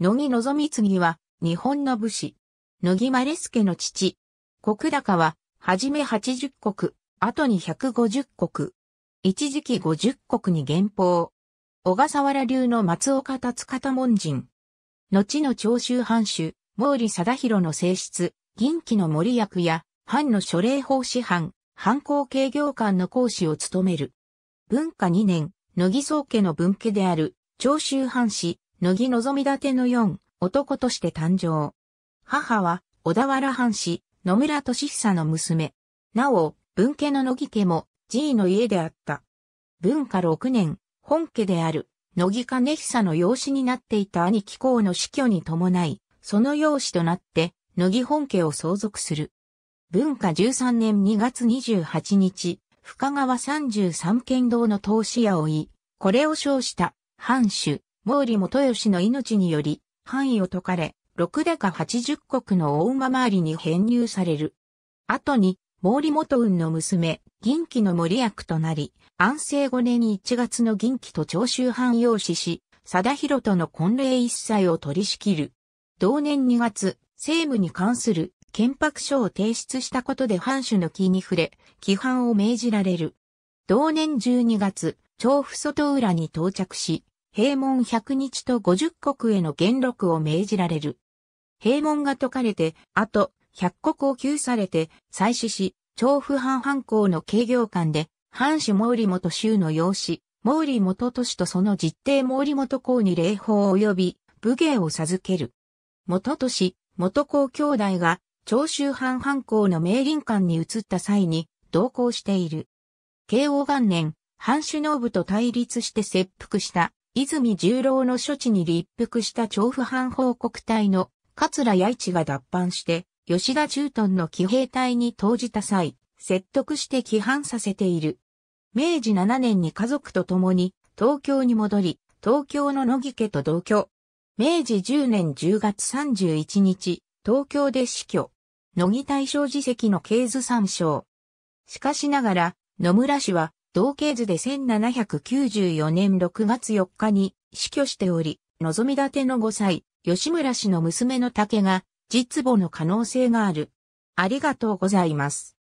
野木望次は、日本の武士。野木丸助の父。国高は、はじめ80国、後に150国。一時期50国に減俸。小笠原流の松岡達方門人。後の長州藩主、毛利貞弘の性質、銀気の森役や、藩の諸礼法師藩、藩校経業官の講師を務める。文化2年、野木宗家の分家である、長州藩士、乃木のぞみ立ての四、男として誕生。母は、小田原藩士、野村俊久の娘。なお、文家の乃木家も、爺の家であった。文化6年、本家である、乃木兼久の養子になっていた兄貴公の死去に伴い、その養子となって、乃木本家を相続する。文化13年2月28日、深川33県道の投資屋を追い、これを称した、藩主、毛利元吉の命により、範囲を解かれ、六だか八十国の大馬回りに編入される。後に、毛利元雲の娘、銀気の森役となり、安政5年に1月の銀気と長州藩養子し、貞弘との婚礼一切を取り仕切る。同年2月、政務に関する憲白書を提出したことで藩主の気に触れ、規範を命じられる。同年12月、調布外浦に到着し、閉門百日と五十国への元禄を命じられる。閉門が解かれて、あと、百国を救されて、祭祀し、調布藩藩校の慶業館で、藩主毛利元州の養子、毛利元都市とその実弟毛利元公に礼法及び、武芸を授ける。元都市、元公兄弟が、長州藩藩校の明林館に移った際に、同行している。慶応元年、藩主農部と対立して切腹した泉十郎の処置に立腹した調布藩報告隊の桂八一が脱藩して、吉田駐屯の騎兵隊に投じた際、説得して規範させている。明治7年に家族と共に東京に戻り、東京の野木家と同居。明治10年10月31日、東京で死去。野木大正寺跡の経図参照。しかしながら、野村氏は同系図で1794年6月4日に死去しており、望み立ての5歳、吉村氏の娘の竹が、実母の可能性がある。ありがとうございます。